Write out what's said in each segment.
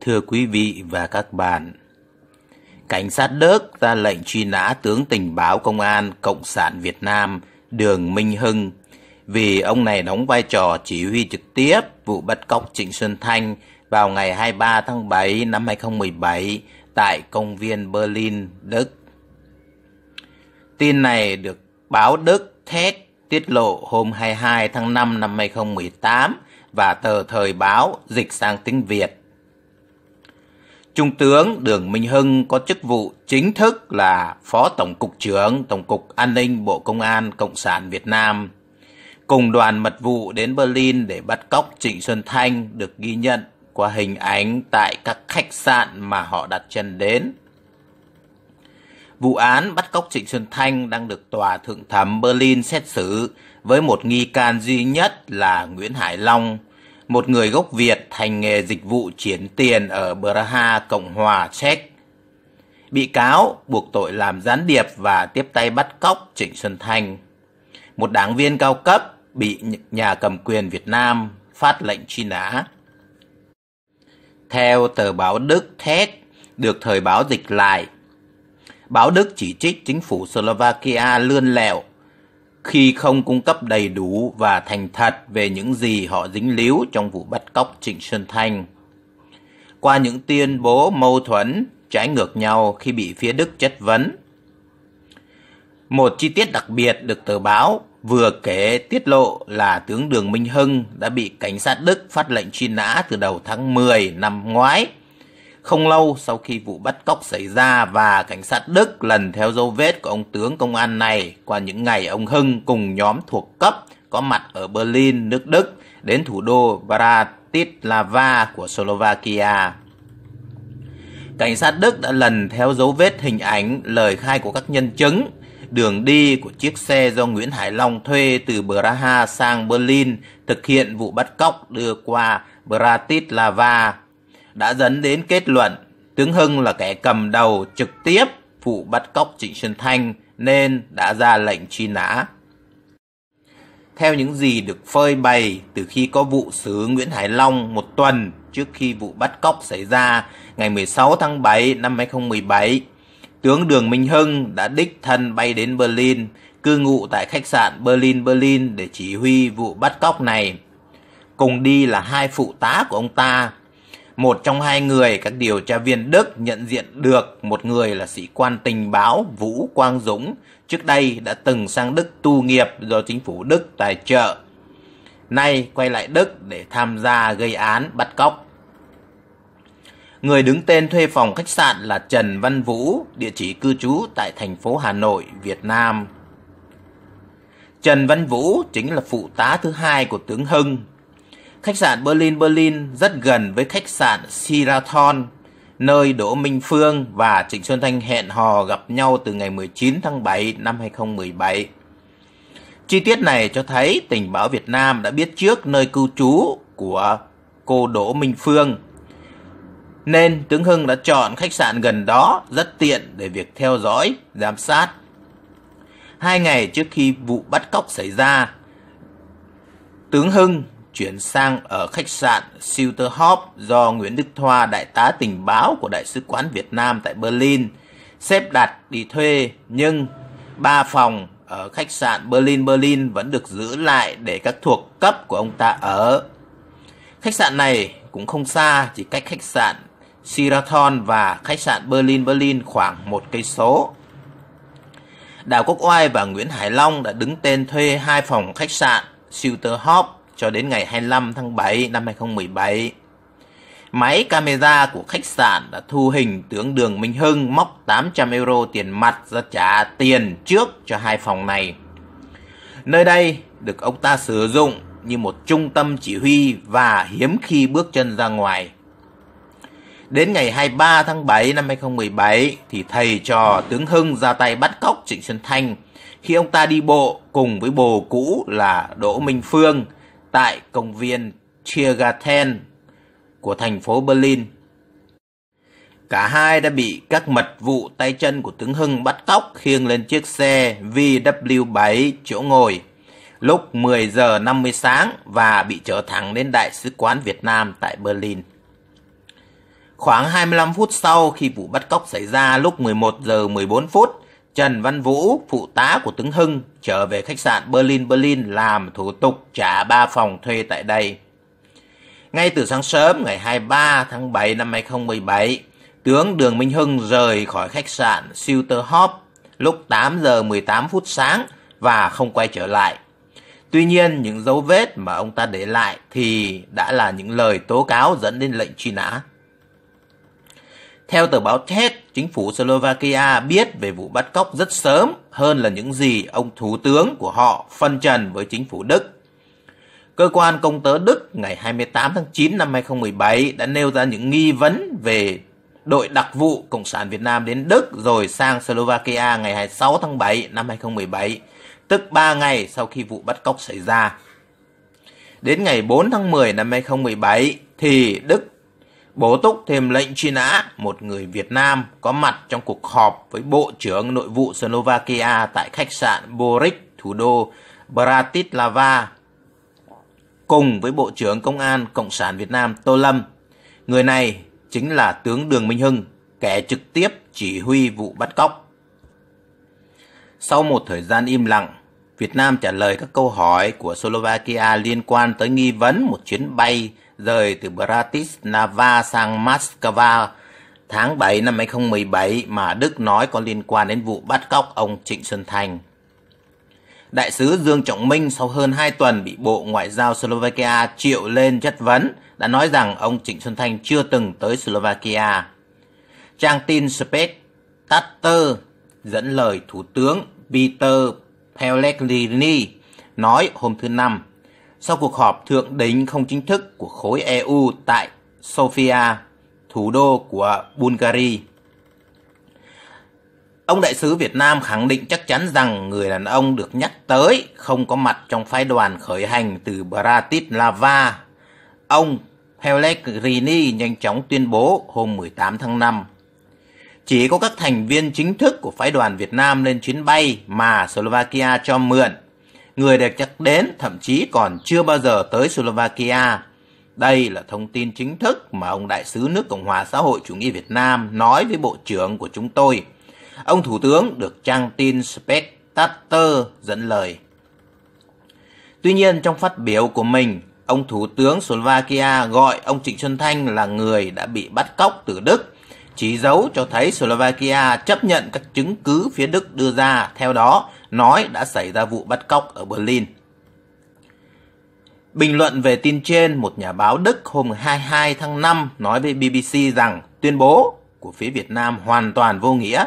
Thưa quý vị và các bạn, Cảnh sát Đức ra lệnh truy nã tướng tình báo công an Cộng sản Việt Nam Đường Minh Hưng vì ông này đóng vai trò chỉ huy trực tiếp vụ bắt cóc Trịnh Xuân Thanh vào ngày 23 tháng 7 năm 2017 tại công viên Berlin, Đức. Tin này được báo Đức Thét tiết lộ hôm 22 tháng 5 năm 2018 và tờ Thời báo dịch sang tiếng Việt. Trung tướng Đường Minh Hưng có chức vụ chính thức là Phó Tổng cục trưởng Tổng cục An ninh Bộ Công an Cộng sản Việt Nam. Cùng đoàn mật vụ đến Berlin để bắt cóc Trịnh Xuân Thanh được ghi nhận qua hình ảnh tại các khách sạn mà họ đặt chân đến. Vụ án bắt cóc Trịnh Xuân Thanh đang được Tòa Thượng thẩm Berlin xét xử với một nghi can duy nhất là Nguyễn Hải Long, một người gốc Việt hành nghề dịch vụ chuyển tiền ở Braha, Cộng hòa Séc. Bị cáo buộc tội làm gián điệp và tiếp tay bắt cóc Trịnh Xuân Thanh. Một đảng viên cao cấp bị nhà cầm quyền Việt Nam phát lệnh truy nã. Theo tờ báo Đức Thét, được thời báo dịch lại, báo Đức chỉ trích chính phủ Slovakia lươn lẹo khi không cung cấp đầy đủ và thành thật về những gì họ dính líu trong vụ bắt cóc Trịnh Xuân Thanh. Qua những tuyên bố mâu thuẫn, trái ngược nhau khi bị phía Đức chất vấn. Một chi tiết đặc biệt được tờ báo vừa kể tiết lộ là tướng Đường Minh Hưng đã bị cảnh sát Đức phát lệnh truy nã từ đầu tháng 10 năm ngoái không lâu sau khi vụ bắt cóc xảy ra và cảnh sát Đức lần theo dấu vết của ông tướng công an này qua những ngày ông Hưng cùng nhóm thuộc cấp có mặt ở Berlin, nước Đức đến thủ đô Bratislava của Slovakia. Cảnh sát Đức đã lần theo dấu vết hình ảnh, lời khai của các nhân chứng, đường đi của chiếc xe do Nguyễn Hải Long thuê từ Braha sang Berlin thực hiện vụ bắt cóc đưa qua Bratislava đã dẫn đến kết luận Tướng Hưng là kẻ cầm đầu trực tiếp vụ bắt cóc Trịnh Xuân Thanh nên đã ra lệnh truy nã. Theo những gì được phơi bày từ khi có vụ xứ Nguyễn Hải Long một tuần trước khi vụ bắt cóc xảy ra ngày 16 tháng 7 năm 2017, tướng Đường Minh Hưng đã đích thân bay đến Berlin, cư ngụ tại khách sạn Berlin Berlin để chỉ huy vụ bắt cóc này. Cùng đi là hai phụ tá của ông ta một trong hai người, các điều tra viên Đức nhận diện được một người là sĩ quan tình báo Vũ Quang Dũng, trước đây đã từng sang Đức tu nghiệp do chính phủ Đức tài trợ. Nay quay lại Đức để tham gia gây án bắt cóc. Người đứng tên thuê phòng khách sạn là Trần Văn Vũ, địa chỉ cư trú tại thành phố Hà Nội, Việt Nam. Trần Văn Vũ chính là phụ tá thứ hai của tướng Hưng, Khách sạn Berlin Berlin rất gần với khách sạn Sheraton, nơi Đỗ Minh Phương và Trịnh Xuân Thanh hẹn hò gặp nhau từ ngày 19 tháng 7 năm 2017. Chi tiết này cho thấy tình báo Việt Nam đã biết trước nơi cư trú của cô Đỗ Minh Phương. Nên Tướng Hưng đã chọn khách sạn gần đó rất tiện để việc theo dõi, giám sát. Hai ngày trước khi vụ bắt cóc xảy ra, Tướng Hưng chuyển sang ở khách sạn Silterhof do Nguyễn Đức Thoa, đại tá tình báo của Đại sứ quán Việt Nam tại Berlin, xếp đặt đi thuê, nhưng ba phòng ở khách sạn Berlin Berlin vẫn được giữ lại để các thuộc cấp của ông ta ở. Khách sạn này cũng không xa, chỉ cách khách sạn Sheraton và khách sạn Berlin Berlin khoảng một cây số. Đào Quốc Oai và Nguyễn Hải Long đã đứng tên thuê hai phòng khách sạn Silterhof cho đến ngày 25 tháng 7 năm 2017. Máy camera của khách sạn đã thu hình tướng Đường Minh Hưng móc 800 euro tiền mặt ra trả tiền trước cho hai phòng này. Nơi đây được ông ta sử dụng như một trung tâm chỉ huy và hiếm khi bước chân ra ngoài. Đến ngày 23 tháng 7 năm 2017 thì thầy trò tướng Hưng ra tay bắt cóc Trịnh Xuân Thanh khi ông ta đi bộ cùng với bồ cũ là Đỗ Minh Phương – tại công viên Tiergarten của thành phố Berlin. Cả hai đã bị các mật vụ tay chân của tướng Hưng bắt cóc khiêng lên chiếc xe VW7 chỗ ngồi lúc 10 giờ 50 sáng và bị chở thẳng đến Đại sứ quán Việt Nam tại Berlin. Khoảng 25 phút sau khi vụ bắt cóc xảy ra lúc 11 giờ 14 phút, Trần Văn Vũ, phụ tá của tướng Hưng, trở về khách sạn Berlin Berlin làm thủ tục trả ba phòng thuê tại đây. Ngay từ sáng sớm ngày 23 tháng 7 năm 2017, tướng Đường Minh Hưng rời khỏi khách sạn Silterhop lúc 8 giờ 18 phút sáng và không quay trở lại. Tuy nhiên, những dấu vết mà ông ta để lại thì đã là những lời tố cáo dẫn đến lệnh truy nã. Theo tờ báo TESS, chính phủ Slovakia biết về vụ bắt cóc rất sớm hơn là những gì ông thủ tướng của họ phân trần với chính phủ Đức. Cơ quan công tớ Đức ngày 28 tháng 9 năm 2017 đã nêu ra những nghi vấn về đội đặc vụ Cộng sản Việt Nam đến Đức rồi sang Slovakia ngày 26 tháng 7 năm 2017, tức 3 ngày sau khi vụ bắt cóc xảy ra. Đến ngày 4 tháng 10 năm 2017 thì Đức bố túc thêm lệnh truy nã một người Việt Nam có mặt trong cuộc họp với Bộ trưởng Nội vụ Slovakia tại khách sạn Boric, thủ đô Bratislava, cùng với Bộ trưởng Công an Cộng sản Việt Nam Tô Lâm. Người này chính là tướng Đường Minh Hưng, kẻ trực tiếp chỉ huy vụ bắt cóc. Sau một thời gian im lặng, Việt Nam trả lời các câu hỏi của Slovakia liên quan tới nghi vấn một chuyến bay rời từ Bratislava sang Moscow tháng 7 năm 2017 mà Đức nói có liên quan đến vụ bắt cóc ông Trịnh Xuân Thành. Đại sứ Dương Trọng Minh sau hơn 2 tuần bị Bộ Ngoại giao Slovakia triệu lên chất vấn đã nói rằng ông Trịnh Xuân Thanh chưa từng tới Slovakia. Trang tin Spectator dẫn lời Thủ tướng Peter Pellegrini nói hôm thứ Năm sau cuộc họp thượng đỉnh không chính thức của khối EU tại Sofia, thủ đô của Bulgaria. Ông đại sứ Việt Nam khẳng định chắc chắn rằng người đàn ông được nhắc tới không có mặt trong phái đoàn khởi hành từ Bratislava. Ông Pellegrini nhanh chóng tuyên bố hôm 18 tháng 5. Chỉ có các thành viên chính thức của phái đoàn Việt Nam lên chuyến bay mà Slovakia cho mượn. Người được nhắc đến thậm chí còn chưa bao giờ tới Slovakia. Đây là thông tin chính thức mà ông đại sứ nước Cộng hòa xã hội chủ nghĩa Việt Nam nói với bộ trưởng của chúng tôi. Ông thủ tướng được trang tin Spectator dẫn lời. Tuy nhiên trong phát biểu của mình, ông thủ tướng Slovakia gọi ông Trịnh Xuân Thanh là người đã bị bắt cóc từ Đức, chỉ dấu cho thấy Slovakia chấp nhận các chứng cứ phía Đức đưa ra, theo đó nói đã xảy ra vụ bắt cóc ở Berlin. Bình luận về tin trên, một nhà báo Đức hôm 22 tháng 5 nói với BBC rằng tuyên bố của phía Việt Nam hoàn toàn vô nghĩa.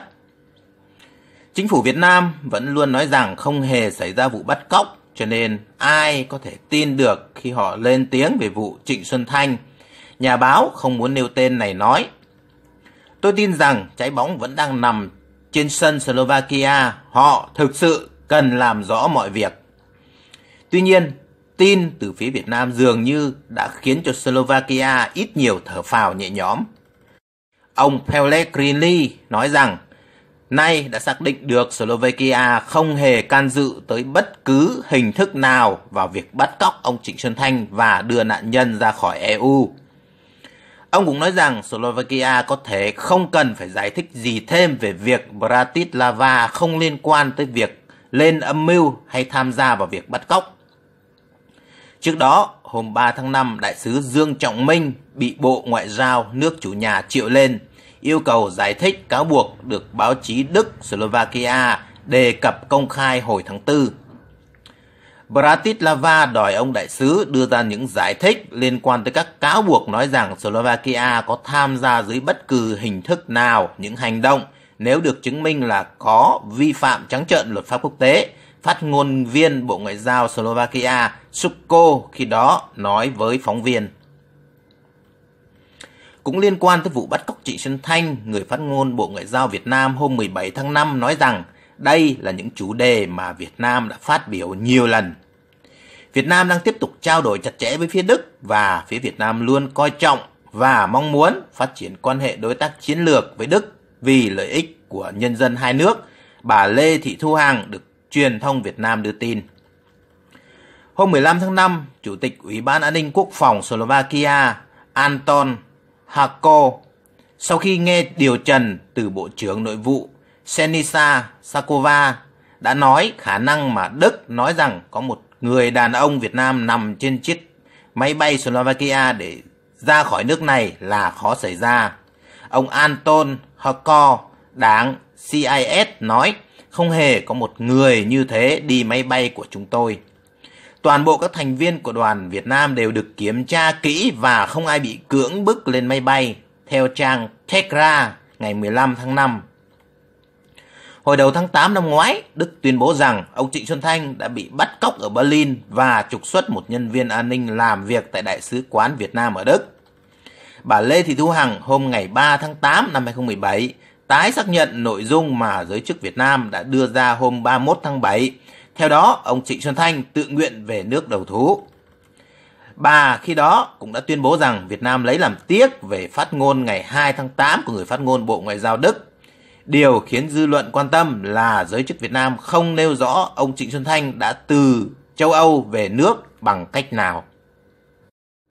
Chính phủ Việt Nam vẫn luôn nói rằng không hề xảy ra vụ bắt cóc, cho nên ai có thể tin được khi họ lên tiếng về vụ Trịnh Xuân Thanh. Nhà báo không muốn nêu tên này nói. Tôi tin rằng trái bóng vẫn đang nằm trên sân Slovakia, họ thực sự cần làm rõ mọi việc. Tuy nhiên, tin từ phía Việt Nam dường như đã khiến cho Slovakia ít nhiều thở phào nhẹ nhõm. Ông Pellegrini nói rằng nay đã xác định được Slovakia không hề can dự tới bất cứ hình thức nào vào việc bắt cóc ông Trịnh Xuân Thanh và đưa nạn nhân ra khỏi EU. Ông cũng nói rằng Slovakia có thể không cần phải giải thích gì thêm về việc Bratislava không liên quan tới việc lên âm mưu hay tham gia vào việc bắt cóc. Trước đó, hôm 3 tháng 5, đại sứ Dương Trọng Minh bị Bộ Ngoại giao nước chủ nhà triệu lên, yêu cầu giải thích cáo buộc được báo chí Đức Slovakia đề cập công khai hồi tháng 4. Bratislava đòi ông đại sứ đưa ra những giải thích liên quan tới các cáo buộc nói rằng Slovakia có tham gia dưới bất cứ hình thức nào những hành động nếu được chứng minh là có vi phạm trắng trợn luật pháp quốc tế Phát ngôn viên Bộ Ngoại giao Slovakia Suko khi đó nói với phóng viên. Cũng liên quan tới vụ bắt cóc Trịnh Xuân Thanh, người phát ngôn Bộ Ngoại giao Việt Nam hôm 17 tháng 5 nói rằng đây là những chủ đề mà Việt Nam đã phát biểu nhiều lần. Việt Nam đang tiếp tục trao đổi chặt chẽ với phía Đức và phía Việt Nam luôn coi trọng và mong muốn phát triển quan hệ đối tác chiến lược với Đức vì lợi ích của nhân dân hai nước. Bà Lê Thị Thu Hằng được Truyền thông Việt Nam đưa tin. Hôm 15 tháng 5, Chủ tịch Ủy ban An ninh Quốc phòng Slovakia Anton Hako sau khi nghe điều trần từ Bộ trưởng Nội vụ Senisa Sakova đã nói khả năng mà Đức nói rằng có một người đàn ông Việt Nam nằm trên chiếc máy bay Slovakia để ra khỏi nước này là khó xảy ra. Ông Anton Hako, đảng CIS nói không hề có một người như thế đi máy bay của chúng tôi. Toàn bộ các thành viên của đoàn Việt Nam đều được kiểm tra kỹ và không ai bị cưỡng bức lên máy bay, theo trang Tegra ngày 15 tháng 5. Hồi đầu tháng 8 năm ngoái, Đức tuyên bố rằng ông Trịnh Xuân Thanh đã bị bắt cóc ở Berlin và trục xuất một nhân viên an ninh làm việc tại Đại sứ quán Việt Nam ở Đức. Bà Lê Thị Thu Hằng hôm ngày 3 tháng 8 năm 2017 tái xác nhận nội dung mà giới chức Việt Nam đã đưa ra hôm 31 tháng 7. Theo đó, ông Trịnh Xuân Thanh tự nguyện về nước đầu thú. Bà khi đó cũng đã tuyên bố rằng Việt Nam lấy làm tiếc về phát ngôn ngày 2 tháng 8 của người phát ngôn Bộ Ngoại giao Đức. Điều khiến dư luận quan tâm là giới chức Việt Nam không nêu rõ ông Trịnh Xuân Thanh đã từ châu Âu về nước bằng cách nào.